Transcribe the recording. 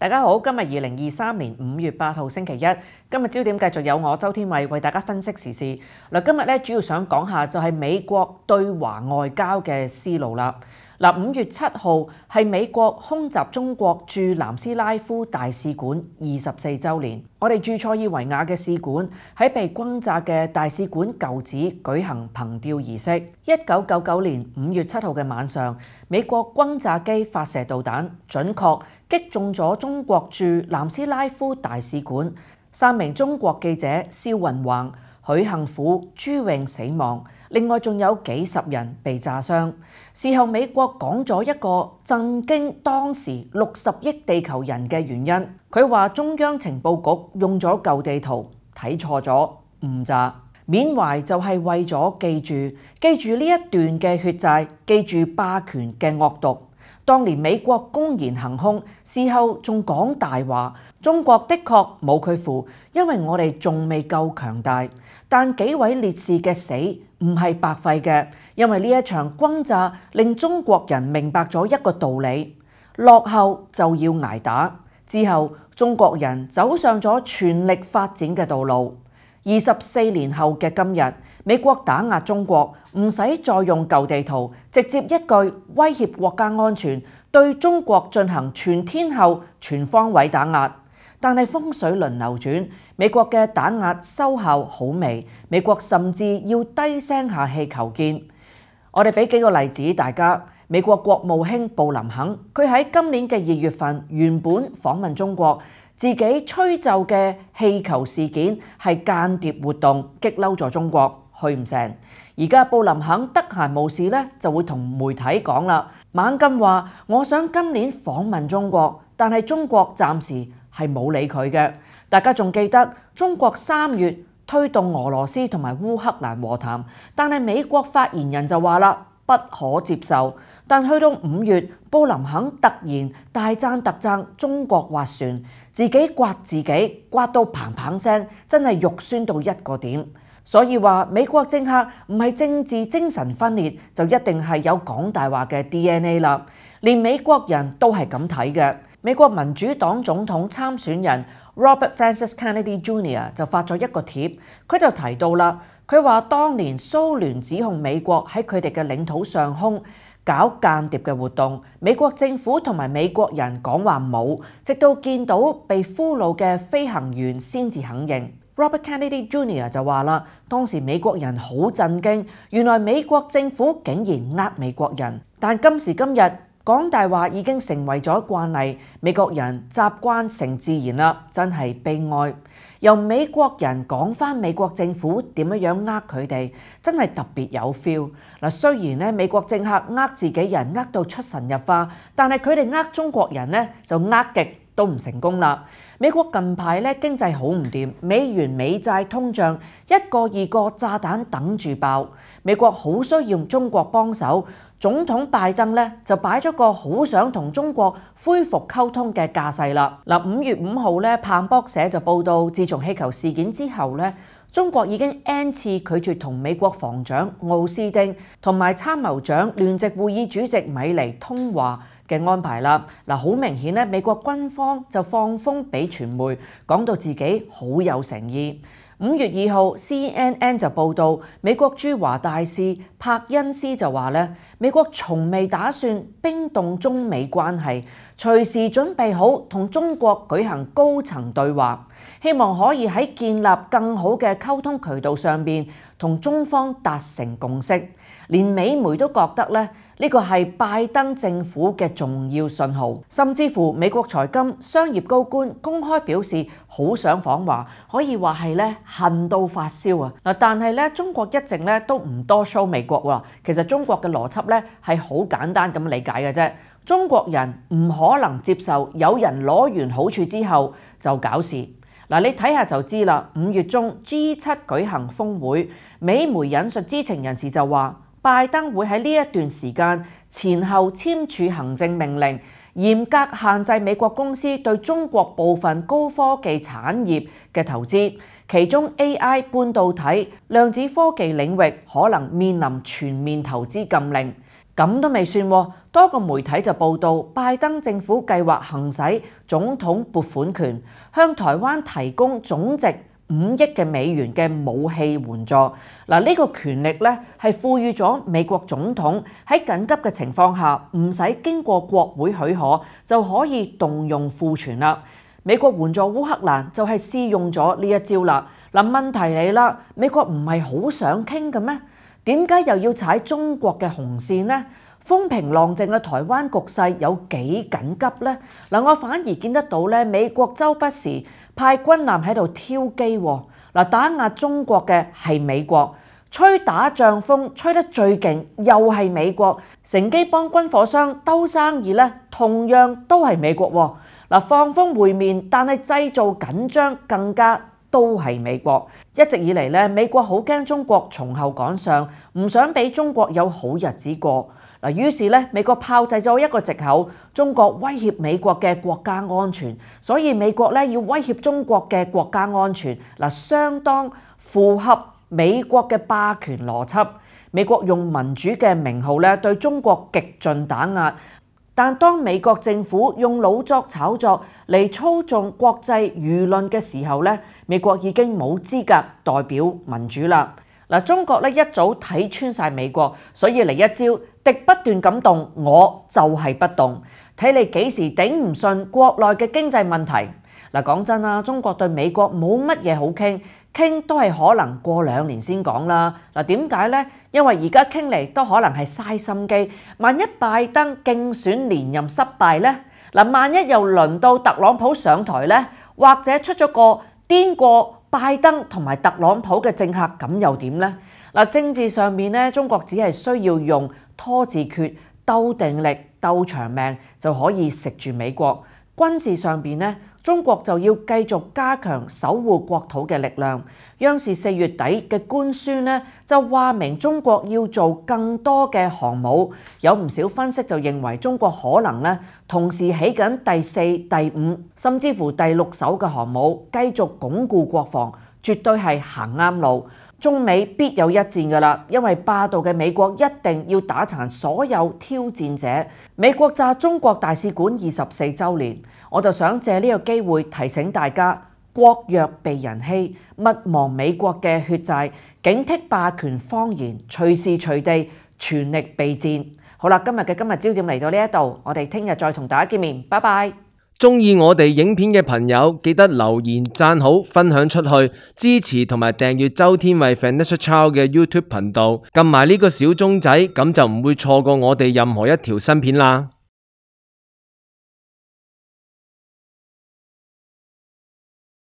大家好，今日二零二三年五月八號星期一，今日焦點繼續有我周天伟為大家分析時事。嗱，今日咧主要想講下就係美國對華外交嘅思路啦。嗱，五月七號係美國空襲中國駐南斯拉夫大使館二十四週年，我哋駐塞爾維亞嘅使館喺被轟炸嘅大使館舊址舉行憑吊儀式。一九九九年五月七號嘅晚上，美國轟炸機發射導彈，準確。击中咗中国驻南斯拉夫大使馆，三名中国记者肖云橫、许幸虎、朱颖死亡，另外仲有几十人被炸伤。事后美国讲咗一个震惊当时六十亿地球人嘅原因，佢话中央情报局用咗旧地图睇错咗误炸。缅怀就系为咗记住，记住呢一段嘅血债，记住霸权嘅恶毒。当年美国公然行凶，事后仲讲大话。中国的确冇佢負，因为我哋仲未够强大。但几位烈士嘅死唔系白费嘅，因为呢一场轰炸令中国人明白咗一个道理：落后就要挨打。之后中国人走上咗全力发展嘅道路。二十四年后嘅今日。美国打压中国，唔使再用旧地图，直接一句威胁国家安全，对中国进行全天候全方位打压。但系风水轮流转，美国嘅打压收效好微，美国甚至要低声下气求见。我哋俾几个例子，大家。美国国务卿布林肯，佢喺今年嘅二月份，原本访问中国，自己吹奏嘅气球事件系间谍活动，激嬲咗中国。去唔成，而家布林肯得閒無事咧，就會同媒體講啦。猛金話：我想今年訪問中國，但係中國暫時係冇理佢嘅。大家仲記得中國三月推動俄羅斯同埋烏克蘭和談，但係美國發言人就話啦，不可接受。但去到五月，布林肯突然大讚特讚中國划船，自己刮自己，刮到砰砰聲，真係肉酸到一個點。所以話美國政客唔係政治精神分裂，就一定係有講大話嘅 DNA 啦。連美國人都係咁睇嘅。美國民主黨總統參選人 Robert Francis Kennedy Jr. 就發咗一個貼，佢就提到啦。佢話當年蘇聯指控美國喺佢哋嘅領土上空搞間諜嘅活動，美國政府同埋美國人講話冇，直到見到被俘虜嘅飛行員先至肯認。Robert Kennedy Jr 就話啦：當時美國人好震驚，原來美國政府竟然呃美國人。但今時今日講大話已經成為咗慣例，美國人習慣成自然啦，真係悲哀。由美國人講翻美國政府點樣呃佢哋，真係特別有 feel。嗱，雖然咧美國政客呃自己人呃到出神入化，但係佢哋呃中國人咧就呃極。都唔成功啦！美國近排咧經濟好唔掂，美元、美債、通脹一個二個炸彈等住爆，美國好需要中國幫手。總統拜登咧就擺咗個好想同中國恢復溝通嘅架勢啦！嗱，五月五號咧，彭博社就報道，自從氣球事件之後咧，中國已經 n 次拒絕同美國防長奧斯丁同埋參謀長聯席會議主席米尼通話。嘅安排啦，嗱，好明顯咧，美國軍方就放風俾傳媒，講到自己好有誠意。五月二號，CNN 就報道，美國駐華大使帕恩斯就話咧。美國從未打算冰凍中美關係，隨時準備好同中國舉行高層對話，希望可以喺建立更好嘅溝通渠道上面同中方達成共識。連美媒都覺得咧，呢個係拜登政府嘅重要信號，甚至乎美國財金商業高官公開表示好想訪華，可以話係咧恨到發燒啊！嗱，但係咧，中國一直咧都唔多 show 美國喎。其實中國嘅邏輯。咧係好簡單咁理解嘅啫，中國人唔可能接受有人攞完好處之後就搞事嗱，你睇下就知啦。五月中 G 七舉行峰會，美媒引述知情人士就話，拜登會喺呢一段時間前後簽署行政命令，嚴格限制美國公司對中國部分高科技產業嘅投資。其中 AI、半導體、量子科技領域可能面臨全面投資禁令，咁都未算。多個媒體就報道，拜登政府計劃行使總統撥款權，向台灣提供總值五億嘅美元嘅武器援助。嗱，呢個權力咧係賦予咗美國總統喺緊急嘅情況下，唔使經過國會許可就可以動用庫存啦。美国援助乌克兰就系试用咗呢一招啦。嗱，问题嚟啦，美国唔系好想倾嘅咩？点解又要踩中国嘅红线呢？风平浪静嘅台湾局势有几紧急呢？嗱，我反而见得到咧，美国周不时派军舰喺度挑机，嗱打压中国嘅系美国，吹打仗风吹得最劲又系美国，乘机帮军火商兜生意咧，同样都系美国。嗱，放風會面，但係製造緊張更加都係美國。一直以嚟咧，美國好驚中國從後趕上，唔想俾中國有好日子過。嗱，於是咧，美國炮製咗一個藉口：中國威脅美國嘅國家安全，所以美國咧要威脅中國嘅國家安全，嗱，相當符合美國嘅霸權邏輯。美國用民主嘅名號咧，對中國極盡打壓。但当美国政府用老作炒作嚟操纵国际舆论嘅时候咧，美国已经冇资格代表民主啦。嗱，中国咧一早睇穿晒美国，所以嚟一招敌不断敢动，我就系不动。睇你几时顶唔顺国内嘅经济问题。嗱，讲真啦，中国对美国冇乜嘢好倾。傾都系可能過兩年先講啦。嗱，點解呢？因為而家傾嚟都可能係嘥心機。萬一拜登競選連任失敗呢？嗱，萬一又輪到特朗普上台呢？或者出咗個癲過拜登同埋特朗普嘅政客，咁又點呢？嗱，政治上面呢，中國只係需要用拖字決、鬥定力、鬥長命就可以食住美國。軍事上面呢。中國就要繼續加強守護國土嘅力量。央視四月底嘅官宣咧，就話明中國要做更多嘅航母。有唔少分析就認為中國可能咧同時起緊第四、第五，甚至乎第六艘嘅航母，繼續鞏固國防，絕對係行啱路。中美必有一戰噶啦，因為霸道嘅美國一定要打殘所有挑戰者。美國炸中國大使館二十四週年。我就想借呢個機會提醒大家，國弱被人欺，勿忘美國嘅血債，警惕霸權方言，隨時隨地全力備戰。好啦，今日嘅今日焦點嚟到呢一度，我哋聽日再同大家見面，拜拜。中意我哋影片嘅朋友，記得留言赞好、分享出去、支持同埋訂閱周天慧 f i n t s h i c Chow 嘅 YouTube 頻道，撳埋呢個小鐘仔，咁就唔會錯過我哋任何一條新片啦。